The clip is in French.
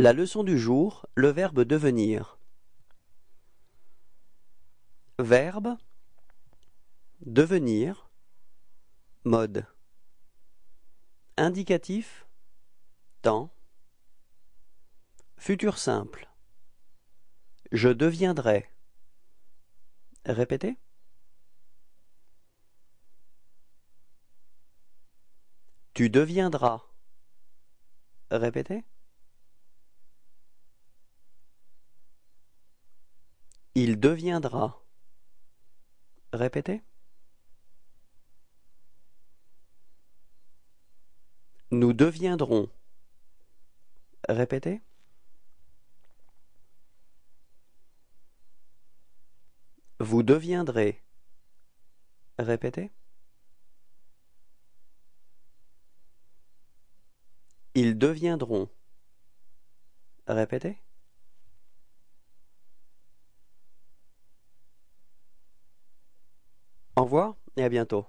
La leçon du jour, le verbe devenir. Verbe devenir mode indicatif temps futur simple je deviendrai répétez tu deviendras répétez Il deviendra. Répétez. Nous deviendrons. Répétez. Vous deviendrez. Répétez. Ils deviendront. Répétez. revoir et à bientôt.